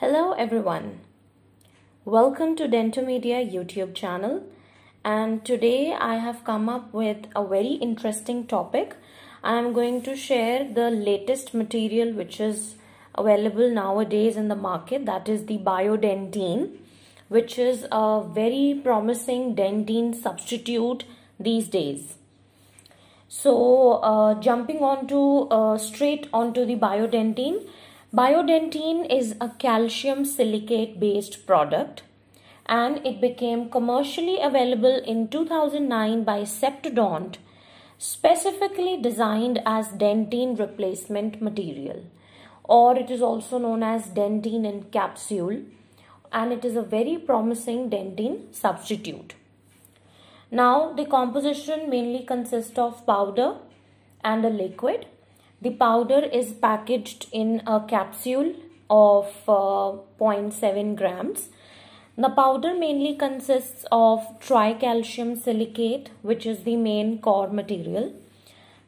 Hello everyone. Welcome to Dentomedia YouTube channel and today I have come up with a very interesting topic. I am going to share the latest material which is available nowadays in the market that is the biodentine which is a very promising dentine substitute these days. So uh, jumping onto uh, straight onto the biodentine Biodentine is a calcium silicate based product and it became commercially available in 2009 by Septodont, specifically designed as dentine replacement material or it is also known as dentine in capsule and it is a very promising dentine substitute. Now the composition mainly consists of powder and a liquid the powder is packaged in a capsule of uh, 0.7 grams. The powder mainly consists of tricalcium silicate which is the main core material,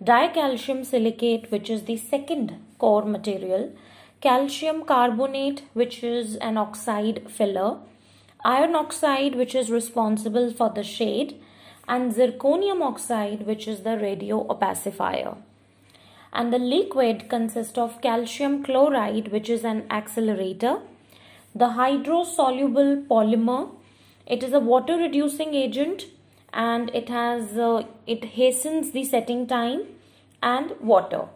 dicalcium silicate which is the second core material, calcium carbonate which is an oxide filler, iron oxide which is responsible for the shade and zirconium oxide which is the radio opacifier and the liquid consists of calcium chloride which is an accelerator. The hydrosoluble polymer, it is a water reducing agent and it has uh, it hastens the setting time and water.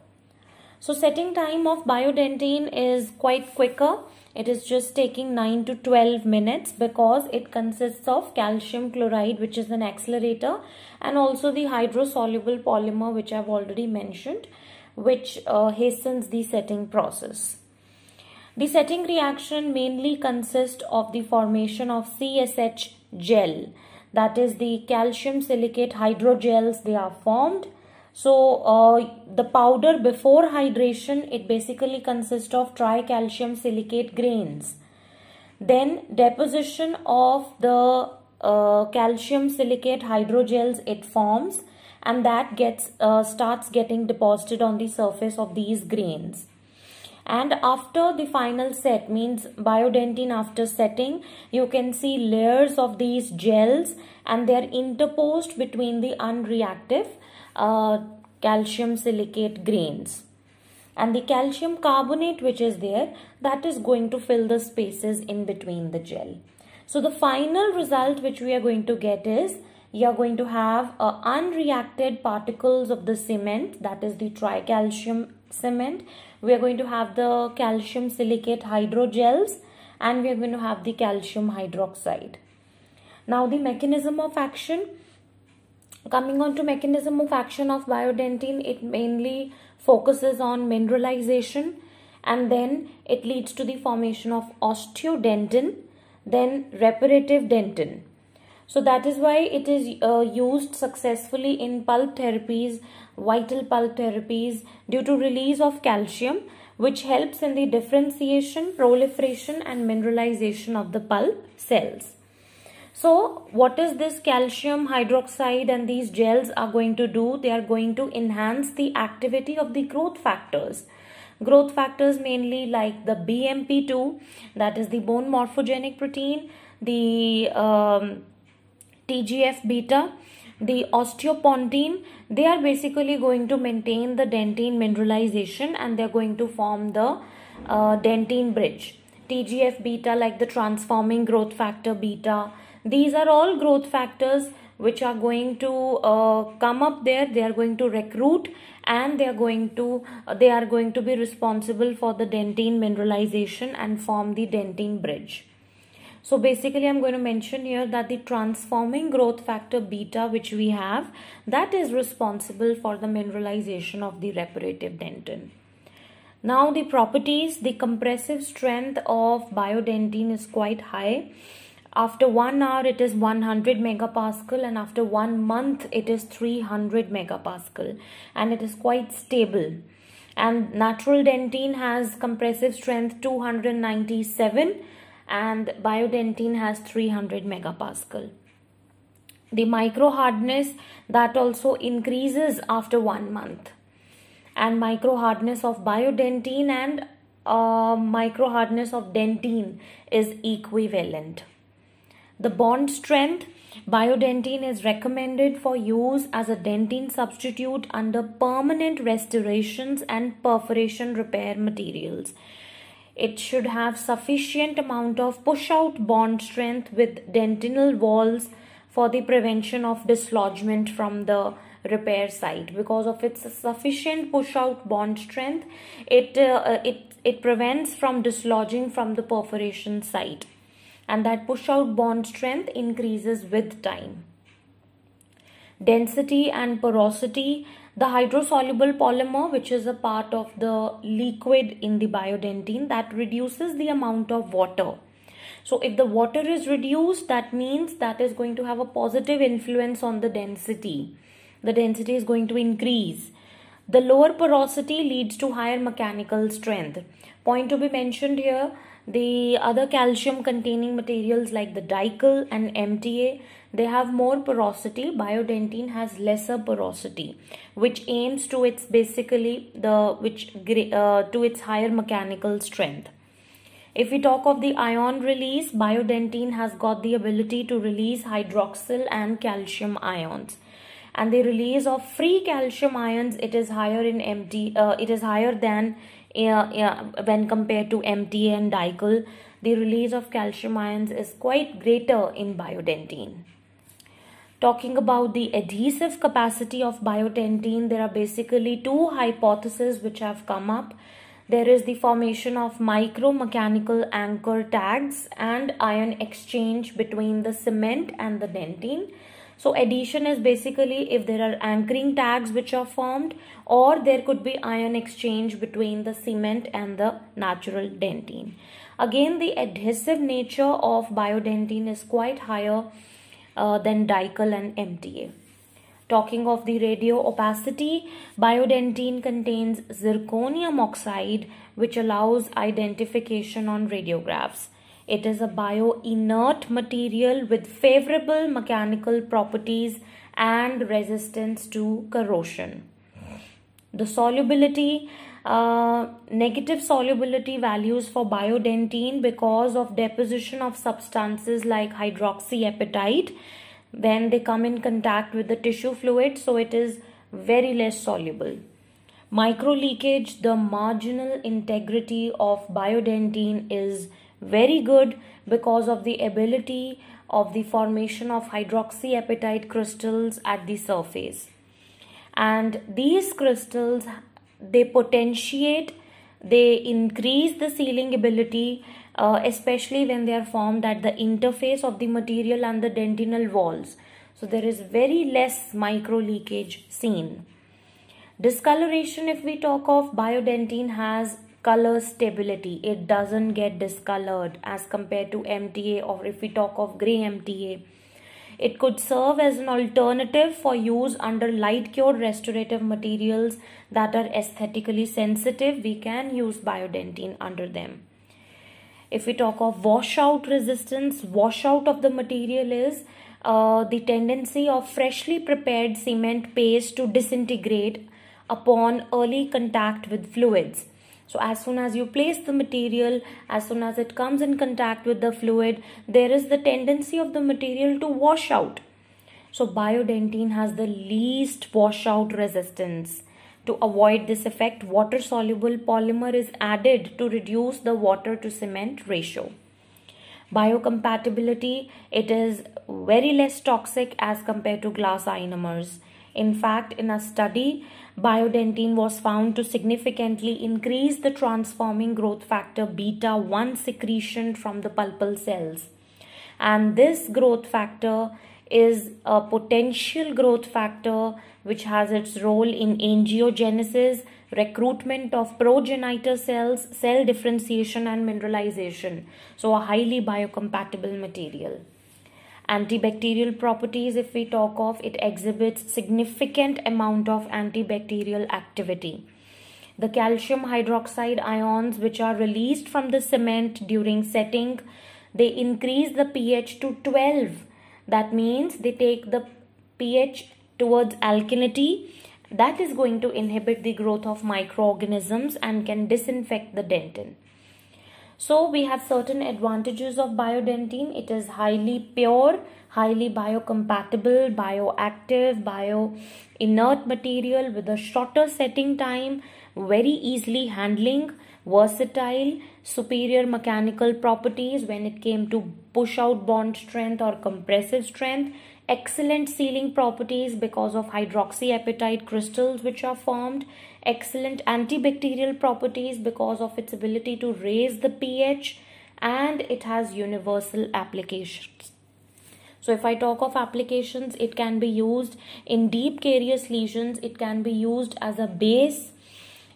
So setting time of biodentine is quite quicker. It is just taking 9 to 12 minutes because it consists of calcium chloride which is an accelerator and also the hydrosoluble polymer which I've already mentioned which uh, hastens the setting process. The setting reaction mainly consists of the formation of CSH gel that is the calcium silicate hydrogels they are formed. So uh, the powder before hydration it basically consists of tricalcium silicate grains. Then deposition of the uh, calcium silicate hydrogels it forms and that gets uh, starts getting deposited on the surface of these grains and after the final set means biodentin after setting you can see layers of these gels and they are interposed between the unreactive uh, calcium silicate grains and the calcium carbonate which is there that is going to fill the spaces in between the gel so the final result which we are going to get is you're going to have uh, unreacted particles of the cement that is the tricalcium cement we are going to have the calcium silicate hydrogels and we are going to have the calcium hydroxide now the mechanism of action coming on to mechanism of action of biodentin it mainly focuses on mineralization and then it leads to the formation of osteodentin then reparative dentin so that is why it is uh, used successfully in pulp therapies, vital pulp therapies due to release of calcium which helps in the differentiation, proliferation and mineralization of the pulp cells. So what is this calcium hydroxide and these gels are going to do? They are going to enhance the activity of the growth factors. Growth factors mainly like the BMP2 that is the bone morphogenic protein, the um, TGF beta, the osteopontine, they are basically going to maintain the dentine mineralization and they're going to form the uh, dentine bridge. TGF beta like the transforming growth factor beta. These are all growth factors which are going to uh, come up there they are going to recruit and they are going to uh, they are going to be responsible for the dentine mineralization and form the dentine bridge so basically I'm going to mention here that the transforming growth factor beta which we have that is responsible for the mineralization of the reparative dentin. Now the properties, the compressive strength of biodentin is quite high. After one hour it is 100 megapascal and after one month it is 300 megapascal and it is quite stable. And natural dentine has compressive strength 297 and biodentin has 300 megapascal. The micro hardness that also increases after one month and micro hardness of biodentin and uh, micro hardness of dentine is equivalent. The bond strength biodentin is recommended for use as a dentine substitute under permanent restorations and perforation repair materials. It should have sufficient amount of push-out bond strength with dentinal walls for the prevention of dislodgement from the repair site because of its sufficient push out bond strength it uh, uh, it it prevents from dislodging from the perforation site and that push out bond strength increases with time density and porosity the hydrosoluble polymer, which is a part of the liquid in the biodentine, that reduces the amount of water. So if the water is reduced, that means that is going to have a positive influence on the density. The density is going to increase. The lower porosity leads to higher mechanical strength. Point to be mentioned here, the other calcium containing materials like the dikel and MTA, they have more porosity biodentin has lesser porosity which aims to its basically the which uh, to its higher mechanical strength if we talk of the ion release biodentin has got the ability to release hydroxyl and calcium ions and the release of free calcium ions it is higher in empty uh, it is higher than uh, uh, when compared to MTA and dical. the release of calcium ions is quite greater in biodentin talking about the adhesive capacity of biotentine, there are basically two hypotheses which have come up. There is the formation of micromechanical anchor tags and ion exchange between the cement and the dentine. So adhesion is basically if there are anchoring tags which are formed or there could be ion exchange between the cement and the natural dentine. Again, the adhesive nature of biodentine is quite higher uh, than dichol and MTA. Talking of the radio opacity, biodentine contains zirconium oxide which allows identification on radiographs. It is a bio inert material with favorable mechanical properties and resistance to corrosion. The solubility uh, negative solubility values for biodentine because of deposition of substances like hydroxyapatite when they come in contact with the tissue fluid so it is very less soluble. Microleakage, the marginal integrity of biodentine is very good because of the ability of the formation of hydroxyapatite crystals at the surface. And these crystals they potentiate they increase the sealing ability uh, especially when they are formed at the interface of the material and the dentinal walls so there is very less micro leakage seen discoloration if we talk of biodentin has color stability it doesn't get discolored as compared to mta or if we talk of gray mta it could serve as an alternative for use under light cured restorative materials that are aesthetically sensitive. We can use biodentine under them. If we talk of washout resistance, washout of the material is uh, the tendency of freshly prepared cement paste to disintegrate upon early contact with fluids. So as soon as you place the material, as soon as it comes in contact with the fluid, there is the tendency of the material to wash out. So biodentine has the least washout resistance. To avoid this effect, water-soluble polymer is added to reduce the water-to-cement ratio. Biocompatibility, it is very less toxic as compared to glass ionomers. In fact, in a study, biodentin was found to significantly increase the transforming growth factor beta 1 secretion from the pulpal cells. And this growth factor is a potential growth factor which has its role in angiogenesis, recruitment of progenitor cells, cell differentiation and mineralization. So a highly biocompatible material antibacterial properties if we talk of it exhibits significant amount of antibacterial activity the calcium hydroxide ions which are released from the cement during setting they increase the ph to 12 that means they take the ph towards alkalinity that is going to inhibit the growth of microorganisms and can disinfect the dentin so we have certain advantages of biodentine. It is highly pure, highly biocompatible, bioactive, bio inert material with a shorter setting time, very easily handling, versatile, superior mechanical properties when it came to push out bond strength or compressive strength excellent sealing properties because of hydroxyapatite crystals which are formed, excellent antibacterial properties because of its ability to raise the pH and it has universal applications. So if I talk of applications, it can be used in deep carious lesions, it can be used as a base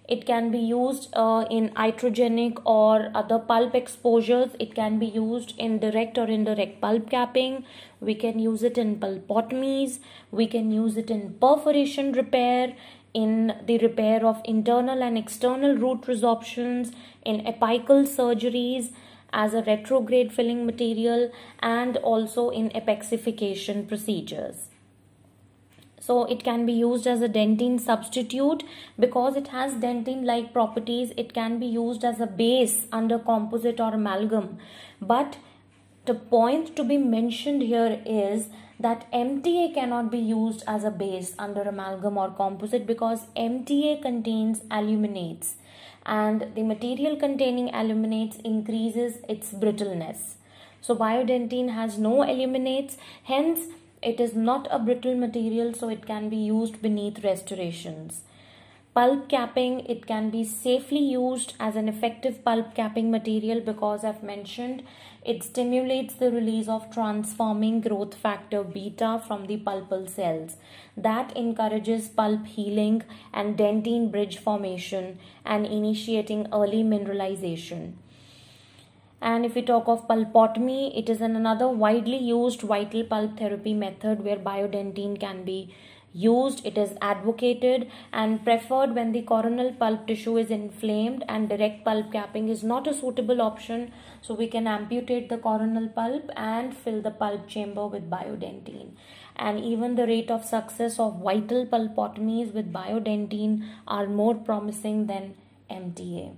it can be used uh, in iatrogenic or other pulp exposures. It can be used in direct or indirect pulp capping. We can use it in pulpotomies. We can use it in perforation repair, in the repair of internal and external root resorptions, in apical surgeries as a retrograde filling material and also in apexification procedures so it can be used as a dentine substitute because it has dentine like properties it can be used as a base under composite or amalgam but the point to be mentioned here is that MTA cannot be used as a base under amalgam or composite because MTA contains aluminates and the material containing aluminates increases its brittleness. So biodentine has no aluminates hence it is not a brittle material, so it can be used beneath restorations. Pulp capping, it can be safely used as an effective pulp capping material because I've mentioned it stimulates the release of transforming growth factor beta from the pulpal cells. That encourages pulp healing and dentine bridge formation and initiating early mineralization. And if we talk of pulpotomy, it is another widely used vital pulp therapy method where biodentine can be used. It is advocated and preferred when the coronal pulp tissue is inflamed and direct pulp capping is not a suitable option. So we can amputate the coronal pulp and fill the pulp chamber with biodentine. And even the rate of success of vital pulpotomies with biodentine are more promising than MTA.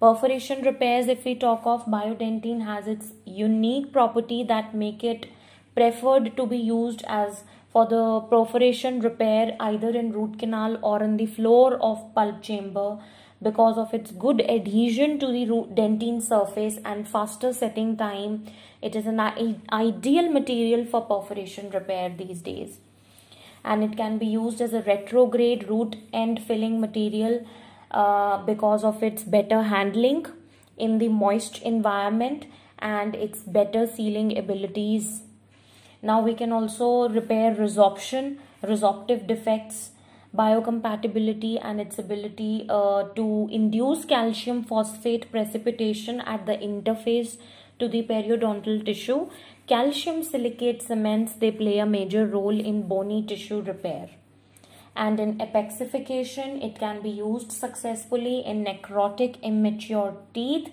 Perforation repairs, if we talk of biodentin, has its unique property that make it preferred to be used as for the perforation repair either in root canal or in the floor of pulp chamber because of its good adhesion to the dentine surface and faster setting time. It is an ideal material for perforation repair these days. And it can be used as a retrograde root end filling material uh, because of its better handling in the moist environment and its better sealing abilities. Now we can also repair resorption, resorptive defects, biocompatibility and its ability uh, to induce calcium phosphate precipitation at the interface to the periodontal tissue. Calcium silicate cements, they play a major role in bony tissue repair and in apexification it can be used successfully in necrotic immature teeth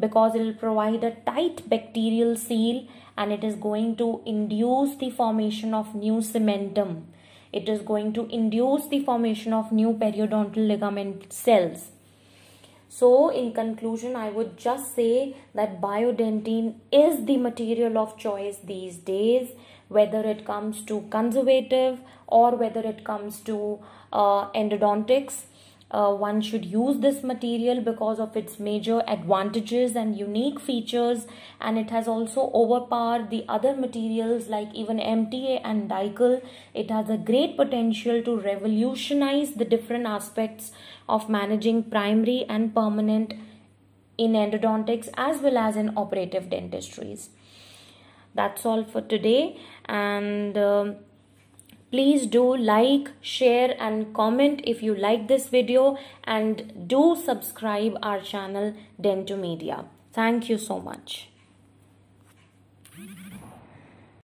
because it will provide a tight bacterial seal and it is going to induce the formation of new cementum it is going to induce the formation of new periodontal ligament cells so in conclusion, I would just say that biodentine is the material of choice these days whether it comes to conservative or whether it comes to uh, endodontics. Uh, one should use this material because of its major advantages and unique features and it has also overpowered the other materials like even MTA and Dickel. It has a great potential to revolutionize the different aspects of managing primary and permanent in endodontics as well as in operative dentistries that's all for today and uh, please do like share and comment if you like this video and do subscribe our channel dentomedia thank you so much